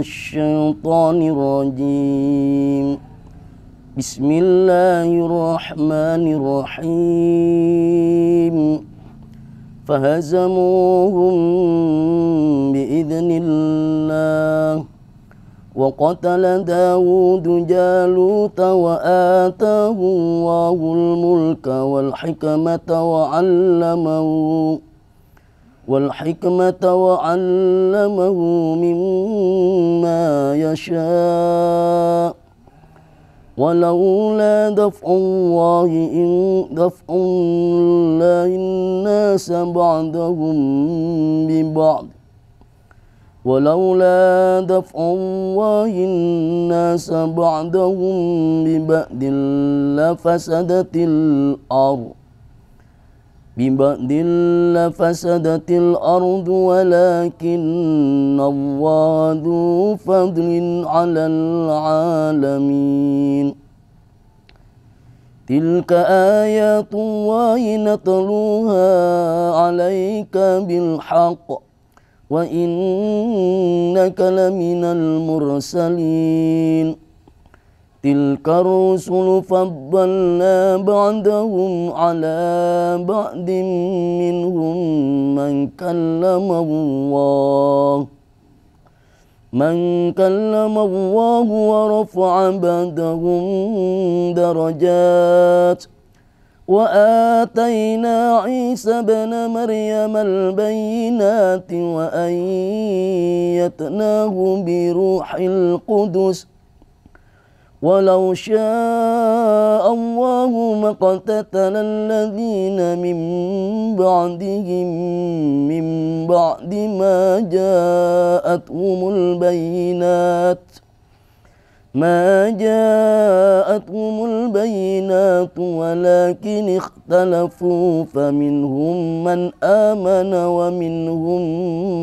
الشيطان الرجيم بسم الله الرحمن الرحيم فهزموهم بإذن الله وقتل داود جالوت وآتاه الله الملك والحكمة وعلمه والحكمة وعلمه مما يشاء ولولا دفع الله إن دفع الله الناس بعضهم ببعض ولولا دفع الله الناس بعضهم ببعض لفسدت الأرض ببعد لفسدت الأرض ولكن الله ذو فضل على العالمين تلك آيات الله نتلوها عليك بالحق وإنك لمن المرسلين تلك الرسل فضلنا بعدهم على بعد منهم من كلم الله من كلم الله ورفع بعدهم درجات وآتينا عيسى بن مريم البينات وأيتناه بروح القدس ۖ ولو شاء الله ما اقتتل الذين من بعدهم من بعد ما جاءتهم البينات ما جاءتهم البينات ولكن اختلفوا فمنهم من آمن ومنهم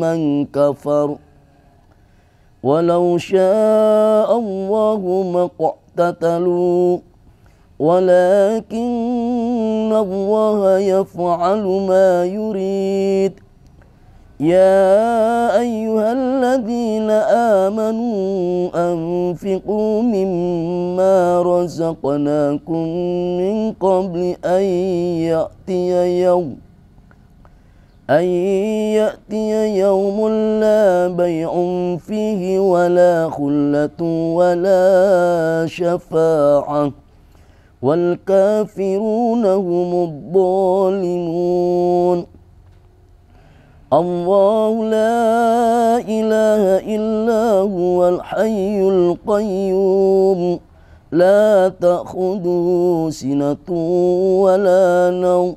من كفر ولو شاء الله ما اقتتلوا ولكن الله يفعل ما يريد يا أيها الذين آمنوا أنفقوا مما رزقناكم من قبل أن يأتي يوم أن يأتي يوم لا بيع فيه ولا خلة ولا شفاعة والكافرون هم الظالمون الله لا إله إلا هو الحي القيوم لا تأخذه سنة ولا نوم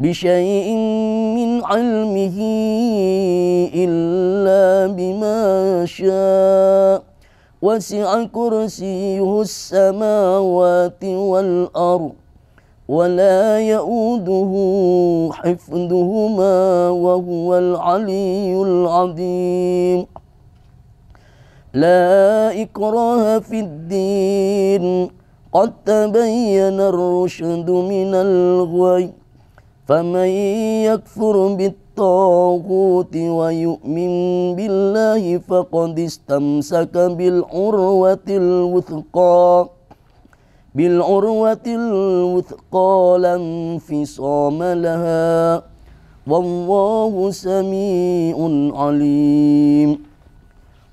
بشيء من علمه إلا بما شاء وسع كرسيه السماوات والأرض ولا يئوده حفظهما وهو العلي العظيم لا إكراه في الدين قد تبين الرشد من الغي فمن يكفر بالطاغوت ويؤمن بالله فقد استمسك بالعروة الوثقى بالعروة الوثقى لا انفصام لها والله سميع عليم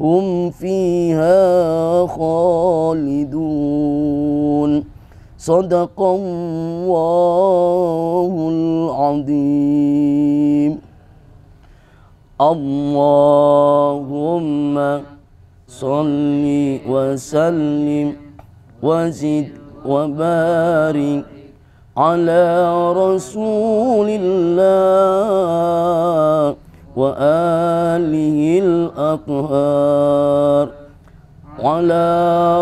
هم فيها خالدون صدق الله العظيم اللهم صل وسلم وزد وبارك على رسول الله وآله الأطهار على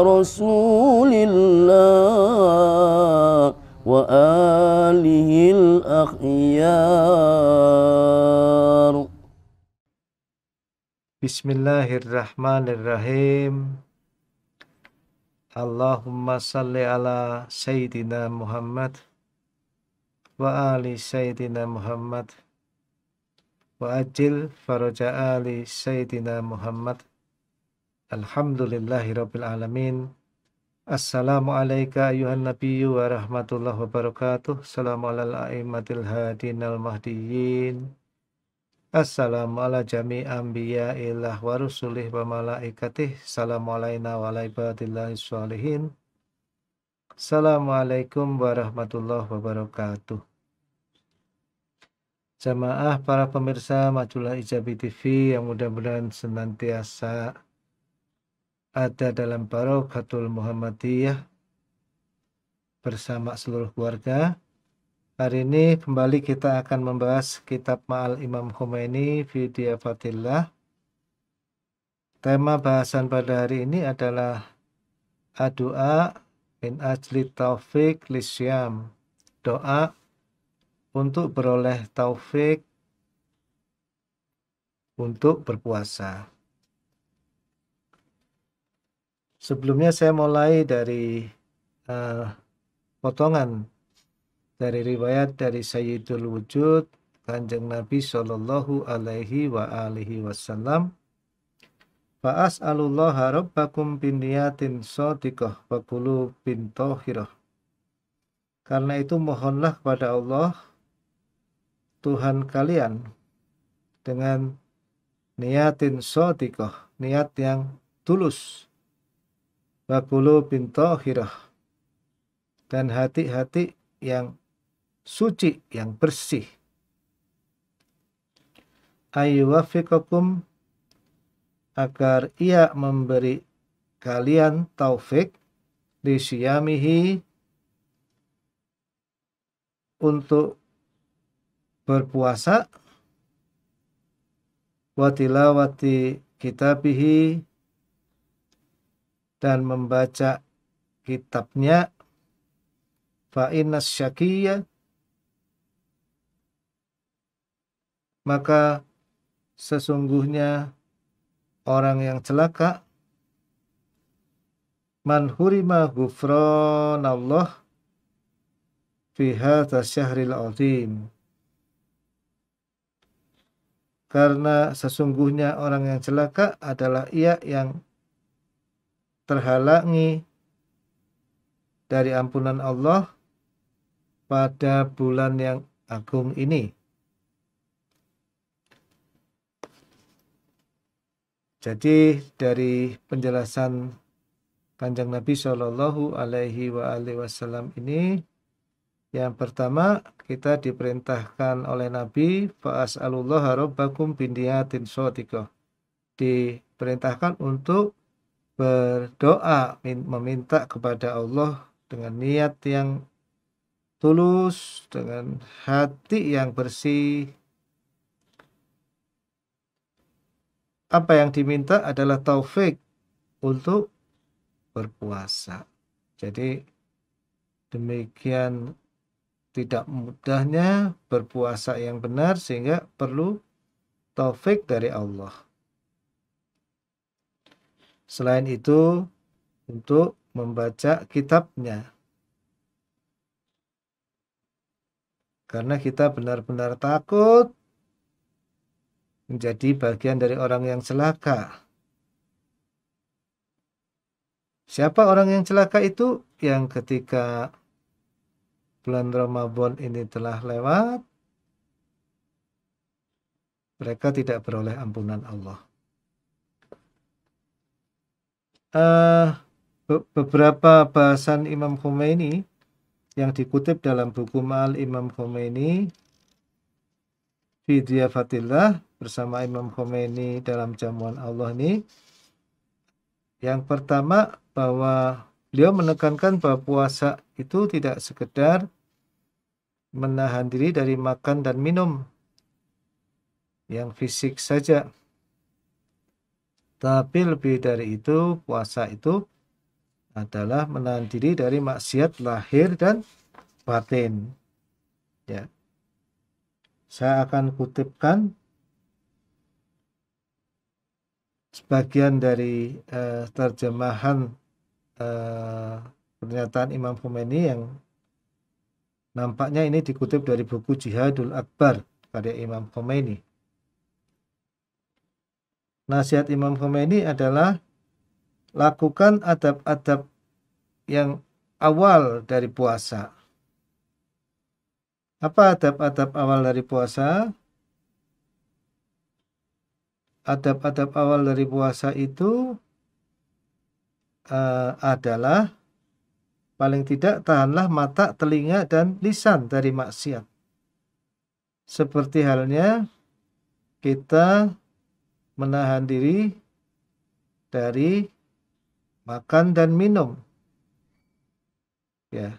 رسول الله وآله الأخيار بسم الله الرحمن الرحيم اللهم صل على سيدنا محمد وآل سيدنا محمد wa ajil faraja'a li Sayyidina Muhammad Alhamdulillahi Rabbil Alamin Assalamu alayka ayuhan nabiyyu wa rahmatullahi wa barakatuh Salamu alal a'immatil hadinal mahdiyin Assalamu ala jami anbiya ilah wa rusulih wa malaikatih Salamu alaina wa ala ibadillahi sholihin Assalamualaikum warahmatullahi wabarakatuh jamaah para pemirsa majulah Ijabi TV yang mudah-mudahan senantiasa ada dalam barokatul Muhammadiyah bersama seluruh keluarga. Hari ini kembali kita akan membahas kitab Ma'al Imam Khomeini Vidya Fatillah. Tema bahasan pada hari ini adalah Adu'a min ajli taufik lisyam. Doa untuk beroleh taufik untuk berpuasa. Sebelumnya saya mulai dari uh, potongan dari riwayat dari Sayyidul Wujud Kanjeng Nabi Shallallahu Alaihi wa alihi Wasallam. harob, rabbakum bin niyatin sadiqah wa bin Karena itu mohonlah kepada Allah Tuhan kalian dengan niatin sotikoh, niat yang tulus. Wakulu bintohirah dan hati-hati yang suci, yang bersih. wafikokum agar ia memberi kalian taufik disiamihi untuk berpuasa wa wati kitabihi dan membaca kitabnya fa innas syakiyya maka sesungguhnya orang yang celaka man hurima allah fi hadha syahril azim karena sesungguhnya orang yang celaka adalah ia yang terhalangi dari ampunan Allah pada bulan yang agung ini. Jadi dari penjelasan panjang Nabi Shallallahu Alaihi Wasallam ini, yang pertama kita diperintahkan oleh Nabi fa'as'alullaha rabbakum bindiyatin sotikoh diperintahkan untuk berdoa meminta kepada Allah dengan niat yang tulus dengan hati yang bersih apa yang diminta adalah taufik untuk berpuasa jadi demikian tidak mudahnya berpuasa yang benar sehingga perlu taufik dari Allah. Selain itu, untuk membaca kitabnya. Karena kita benar-benar takut menjadi bagian dari orang yang celaka. Siapa orang yang celaka itu? Yang ketika bulan Ramadan ini telah lewat, mereka tidak beroleh ampunan Allah. Uh, be beberapa bahasan Imam Khomeini yang dikutip dalam buku Ma'al Imam Khomeini Fidya Fatillah bersama Imam Khomeini dalam jamuan Allah ini yang pertama bahwa beliau menekankan bahwa puasa itu tidak sekedar menahan diri dari makan dan minum yang fisik saja. Tapi lebih dari itu, puasa itu adalah menahan diri dari maksiat lahir dan batin. Ya. Saya akan kutipkan sebagian dari uh, terjemahan uh, pernyataan Imam Khomeini yang Nampaknya ini dikutip dari buku Jihadul Akbar karya Imam Khomeini. Nasihat Imam Khomeini adalah lakukan adab-adab yang awal dari puasa. Apa adab-adab awal dari puasa? Adab-adab awal dari puasa itu uh, adalah Paling tidak tahanlah mata, telinga, dan lisan dari maksiat. Seperti halnya kita menahan diri dari makan dan minum. Ya.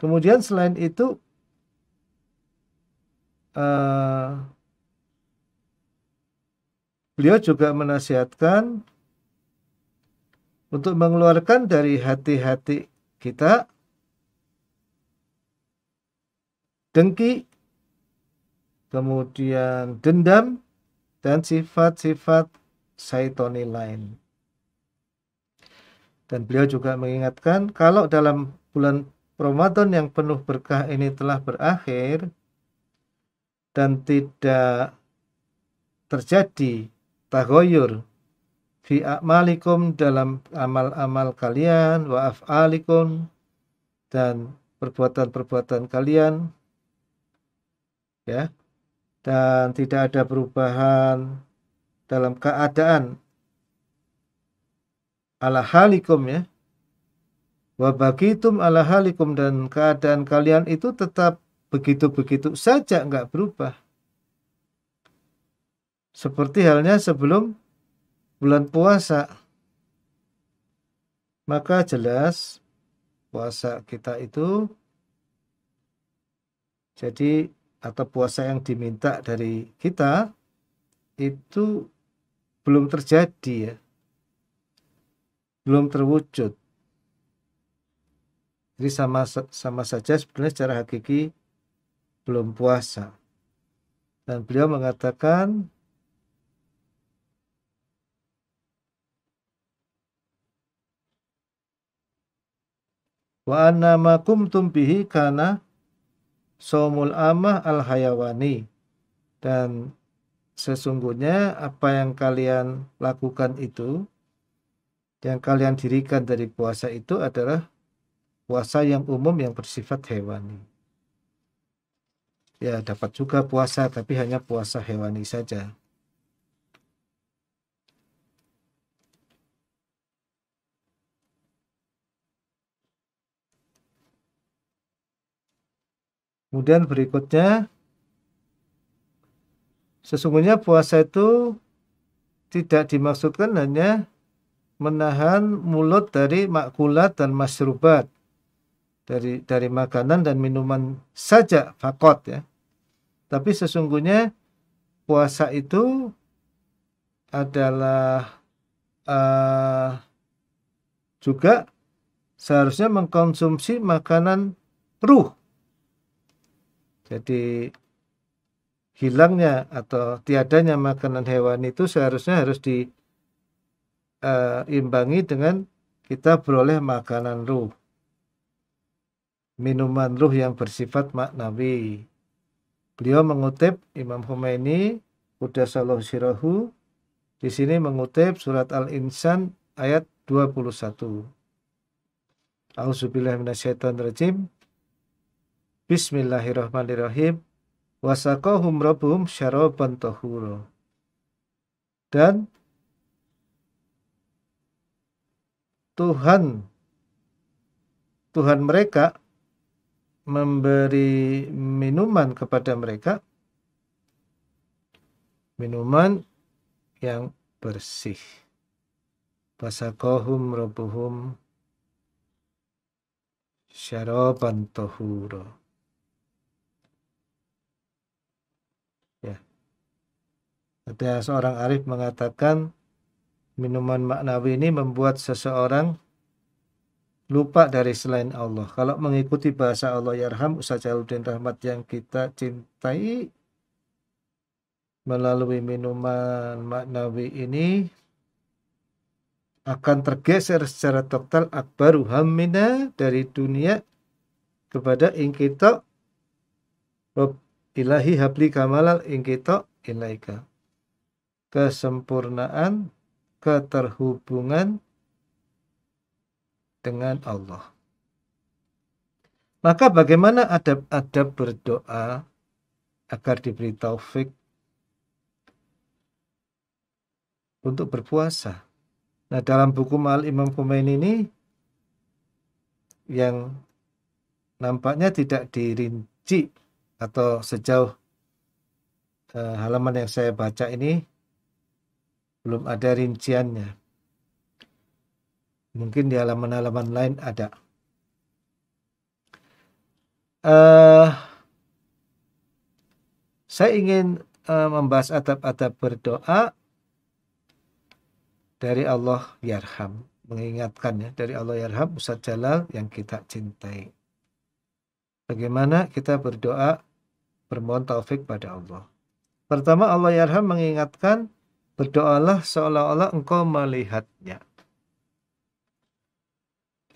Kemudian selain itu uh, beliau juga menasihatkan untuk mengeluarkan dari hati-hati kita dengki, kemudian dendam, dan sifat-sifat saitoni lain. Dan beliau juga mengingatkan kalau dalam bulan Ramadan yang penuh berkah ini telah berakhir dan tidak terjadi tagoyur fi a'malikum dalam amal-amal kalian wa af'alikum dan perbuatan-perbuatan kalian ya dan tidak ada perubahan dalam keadaan ala halikum ya wa bagitum ala halikum dan keadaan kalian itu tetap begitu-begitu saja nggak berubah seperti halnya sebelum bulan puasa, maka jelas puasa kita itu jadi atau puasa yang diminta dari kita itu belum terjadi ya. Belum terwujud. Jadi sama sama saja sebenarnya secara hakiki belum puasa. Dan beliau mengatakan Wa anna ma kumtum bihi somul amah al hayawani. Dan sesungguhnya apa yang kalian lakukan itu, yang kalian dirikan dari puasa itu adalah puasa yang umum yang bersifat hewani. Ya dapat juga puasa tapi hanya puasa hewani saja. Kemudian berikutnya, sesungguhnya puasa itu tidak dimaksudkan hanya menahan mulut dari makulat dan masyrubat dari dari makanan dan minuman saja fakot ya tapi sesungguhnya puasa itu adalah uh, juga seharusnya mengkonsumsi makanan ruh jadi hilangnya atau tiadanya makanan hewan itu seharusnya harus diimbangi eh, uh, dengan kita beroleh makanan ruh. Minuman ruh yang bersifat maknawi. Beliau mengutip Imam Khomeini, Saloh Sirahu, di sini mengutip surat Al-Insan ayat 21. Auzubillahiminasyaitonirrajim. Bismillahirrahmanirrahim. Wasakohum rabbuhum syaraban tahuro. Dan Tuhan Tuhan mereka memberi minuman kepada mereka minuman yang bersih. Wasakohum robuhum syaroban tohuro. Ada seorang arif mengatakan minuman maknawi ini membuat seseorang lupa dari selain Allah. Kalau mengikuti bahasa Allah Yarham, ya Ustaz dan Rahmat yang kita cintai melalui minuman maknawi ini akan tergeser secara total akbaru hamina dari dunia kepada ingkito ilahi habli kamalal ingkito ilaika kesempurnaan, keterhubungan dengan Allah. Maka bagaimana adab-adab berdoa agar diberi taufik untuk berpuasa? Nah, dalam buku Mal Imam Khomeini ini yang nampaknya tidak dirinci atau sejauh uh, halaman yang saya baca ini belum ada rinciannya. Mungkin di halaman-halaman lain ada. Uh, saya ingin uh, membahas atap-atap berdoa dari Allah Yarham. Mengingatkannya dari Allah Yarham Ustaz Jalal yang kita cintai. Bagaimana kita berdoa bermohon taufik pada Allah. Pertama Allah Yarham mengingatkan berdoalah seolah-olah engkau melihatnya.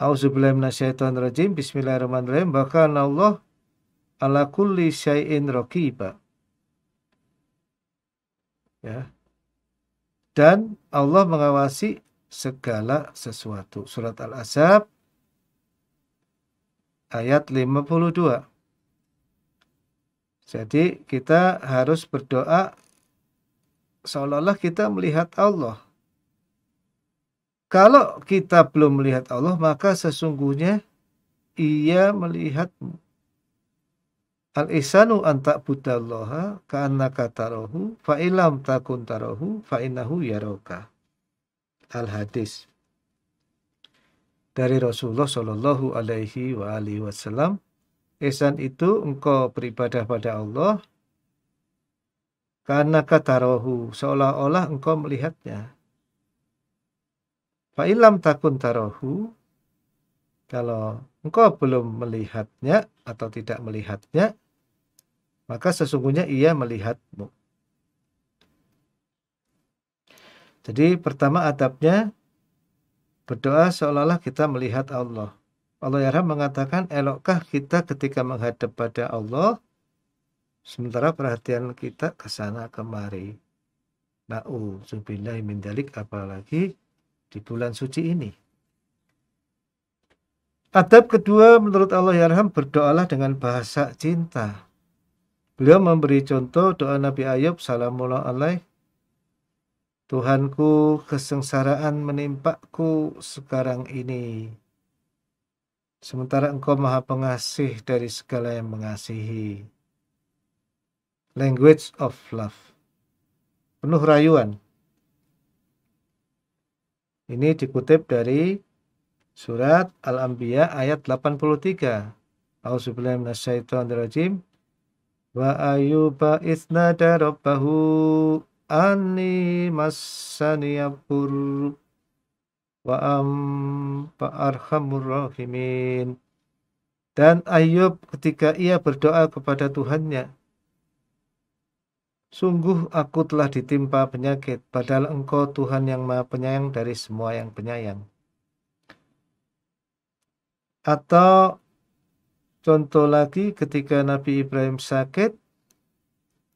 Auzubillahiminasyaitonirrajim. Bismillahirrahmanirrahim. Bahkan Allah ala kulli syai'in rakiba. Ya. Dan Allah mengawasi segala sesuatu. Surat al azab ayat 52. Jadi kita harus berdoa seolah-olah kita melihat Allah. Kalau kita belum melihat Allah, maka sesungguhnya ia melihatmu. Al-ihsanu antak budallaha ka'annaka tarahu fa'ilam takun tarahu fa'inahu yaroka. Al-Hadis dari Rasulullah Shallallahu Alaihi wa alihi Wasallam. Ihsan itu engkau beribadah pada Allah karena Rohu seolah-olah engkau melihatnya. Fa'ilam takun Tarohu. kalau engkau belum melihatnya atau tidak melihatnya, maka sesungguhnya ia melihatmu. Jadi pertama adabnya berdoa seolah-olah kita melihat Allah. Allah Yarham mengatakan, elokkah kita ketika menghadap pada Allah, sementara perhatian kita ke sana kemari nau min dalik apalagi di bulan suci ini Adab kedua menurut Allah Yarham ya berdoalah dengan bahasa cinta. Beliau memberi contoh doa Nabi Ayub salamullah alaih. Tuhanku kesengsaraan menimpaku sekarang ini. Sementara engkau maha pengasih dari segala yang mengasihi. Language of Love. Penuh rayuan. Ini dikutip dari surat Al-Anbiya ayat 83. Auzubillahi minasyaitonirrajim. Wa ayyuba isnada rabbahu anni massaniyabur wa am arhamur rahimin. Dan Ayub ketika ia berdoa kepada Tuhannya, Sungguh aku telah ditimpa penyakit, padahal engkau Tuhan yang maha penyayang dari semua yang penyayang. Atau contoh lagi ketika Nabi Ibrahim sakit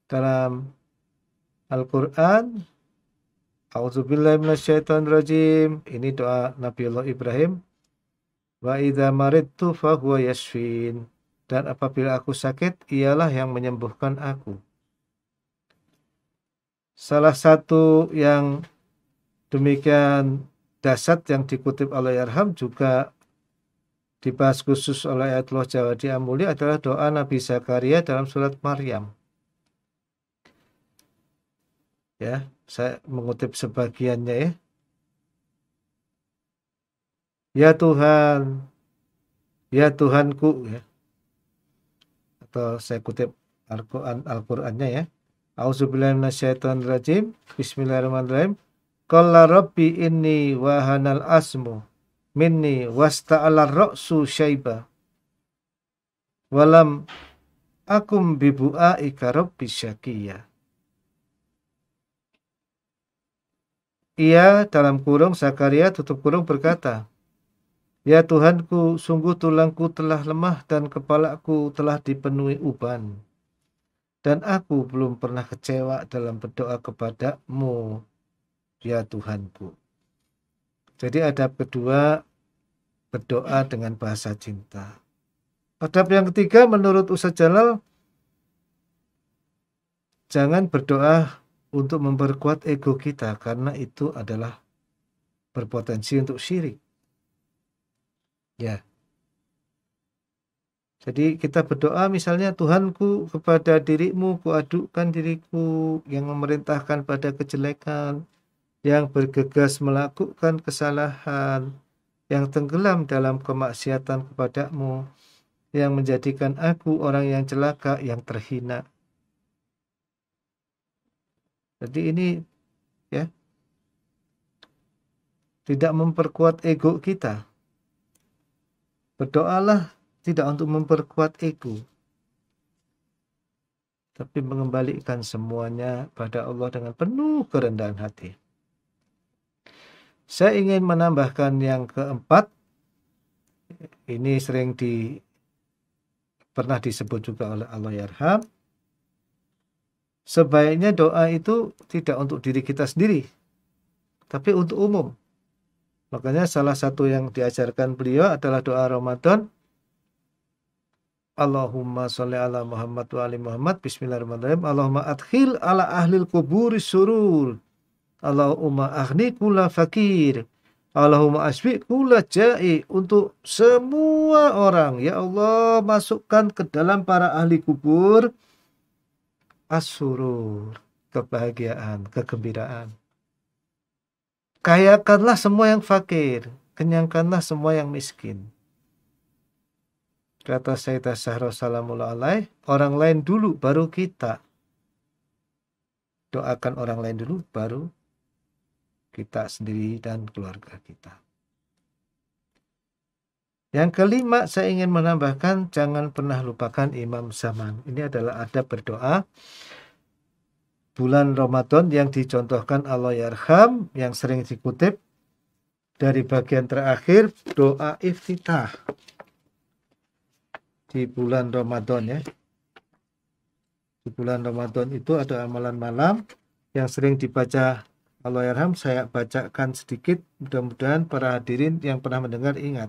dalam Al-Quran, rajim. ini doa Nabi Allah Ibrahim, Wa idha maridtu fahuwa yasfin. Dan apabila aku sakit, ialah yang menyembuhkan aku salah satu yang demikian dasar yang dikutip oleh Yarham juga dibahas khusus oleh Jawa di Amuli adalah doa Nabi Zakaria dalam surat Maryam. Ya, saya mengutip sebagiannya ya. Ya Tuhan, ya Tuhanku ya. Atau saya kutip Al-Qur'annya ya. Auzubillahiminasyaitonirrajim. Bismillahirrahmanirrahim. Qala rabbi inni wahanal asmu minni wasta'ala ra'su syaiba. Walam akum bibu'aika rabbi syakiyah. Ia dalam kurung Sakaria tutup kurung berkata, Ya Tuhanku, sungguh tulangku telah lemah dan kepalaku telah dipenuhi uban dan aku belum pernah kecewa dalam berdoa kepadamu, ya Tuhanku. Jadi ada kedua, berdoa dengan bahasa cinta. Adab yang ketiga menurut Ustaz Jalal, jangan berdoa untuk memperkuat ego kita karena itu adalah berpotensi untuk syirik. Ya, jadi kita berdoa misalnya Tuhanku kepada dirimu kuadukan diriku yang memerintahkan pada kejelekan, yang bergegas melakukan kesalahan, yang tenggelam dalam kemaksiatan kepadamu, yang menjadikan aku orang yang celaka, yang terhina. Jadi ini ya tidak memperkuat ego kita. Berdoalah tidak untuk memperkuat ego tapi mengembalikan semuanya pada Allah dengan penuh kerendahan hati. Saya ingin menambahkan yang keempat. Ini sering di pernah disebut juga oleh Allah Yarham. Ya Sebaiknya doa itu tidak untuk diri kita sendiri, tapi untuk umum. Makanya salah satu yang diajarkan beliau adalah doa Ramadan Allahumma sholli ala Muhammad wa ali Muhammad. Bismillahirrahmanirrahim. Allahumma adkhil ala ahlil kuburi surur. Allahumma aghni kula fakir. Allahumma asbi kula jai. Untuk semua orang. Ya Allah masukkan ke dalam para ahli kubur. Asurur. Kebahagiaan, kegembiraan. Kayakanlah semua yang fakir. Kenyangkanlah semua yang miskin Kata Sayyidah Zahra Salamullah Alaih, orang lain dulu baru kita. Doakan orang lain dulu baru kita sendiri dan keluarga kita. Yang kelima, saya ingin menambahkan jangan pernah lupakan imam zaman. Ini adalah adab berdoa bulan Ramadan yang dicontohkan Allah Yarham yang sering dikutip dari bagian terakhir doa iftitah di bulan Ramadan ya. Di bulan Ramadan itu ada amalan malam yang sering dibaca Allahyarham saya bacakan sedikit mudah-mudahan para hadirin yang pernah mendengar ingat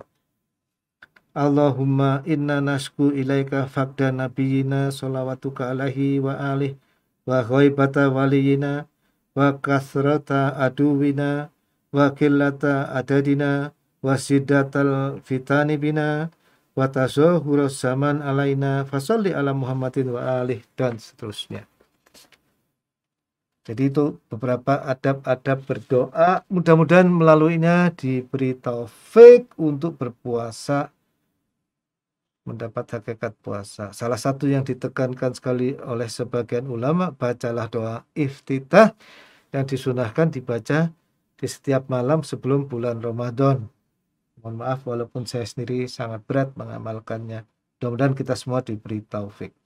Allahumma inna nasku ilaika fakda nabiyina salawatuka alaihi wa alih wa ghaibata waliyina wa kasrata aduwina wa killata adadina wa sidatal fitani bina zaman alaina fasalli ala Muhammadin wa alih dan seterusnya. Jadi itu beberapa adab-adab berdoa. Mudah-mudahan melaluinya diberi taufik untuk berpuasa mendapat hakikat puasa. Salah satu yang ditekankan sekali oleh sebagian ulama, bacalah doa iftitah yang disunahkan dibaca di setiap malam sebelum bulan Ramadan. Mohon maaf walaupun saya sendiri sangat berat mengamalkannya. Mudah-mudahan kita semua diberi taufik.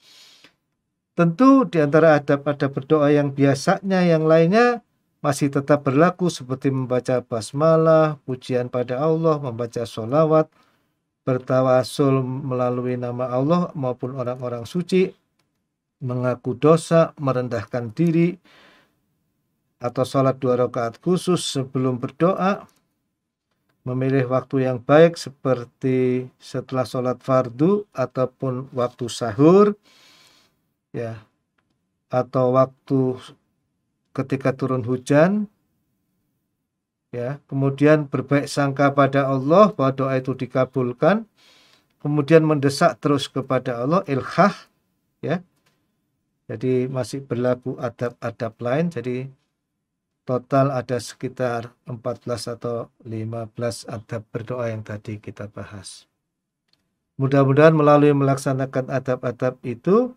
Tentu di antara adab-adab berdoa yang biasanya yang lainnya masih tetap berlaku seperti membaca basmalah, pujian pada Allah, membaca sholawat, bertawasul melalui nama Allah maupun orang-orang suci, mengaku dosa, merendahkan diri, atau sholat dua rakaat khusus sebelum berdoa, memilih waktu yang baik seperti setelah sholat fardu ataupun waktu sahur ya atau waktu ketika turun hujan ya kemudian berbaik sangka pada Allah bahwa doa itu dikabulkan kemudian mendesak terus kepada Allah ilhah ya jadi masih berlaku adab-adab lain jadi total ada sekitar 14 atau 15 adab berdoa yang tadi kita bahas. Mudah-mudahan melalui melaksanakan adab-adab itu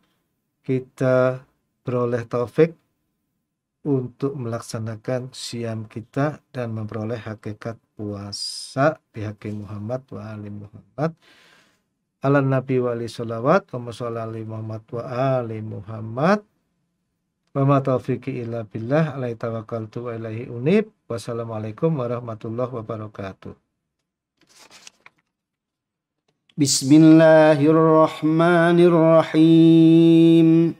kita beroleh taufik untuk melaksanakan siam kita dan memperoleh hakikat puasa pihak Muhammad wa ali Muhammad ala nabi wali ali salawat wa Muhammad wa ali Muhammad taufiqi illa billah tawakkaltu wa ilaihi unib. Wassalamualaikum warahmatullahi wabarakatuh. Bismillahirrahmanirrahim.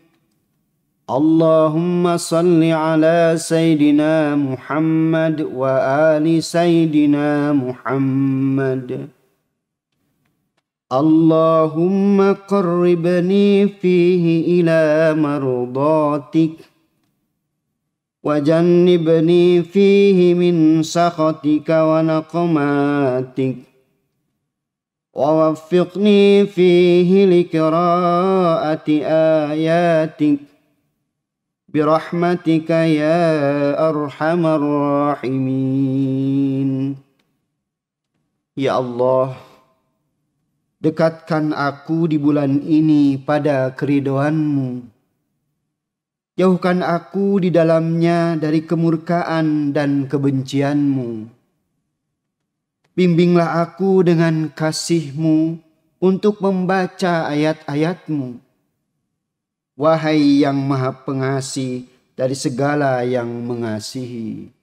Allahumma salli ala Sayyidina Muhammad wa ali Sayyidina Muhammad. اللهم قربني فيه إلى مرضاتك وجنبني فيه من سخطك ونقماتك ووفقني فيه لقراءة آياتك برحمتك يا أرحم الراحمين يا الله Dekatkan aku di bulan ini pada keridoanmu. Jauhkan aku di dalamnya dari kemurkaan dan kebencianmu. Bimbinglah aku dengan kasihmu untuk membaca ayat-ayatmu. Wahai yang maha pengasih dari segala yang mengasihi.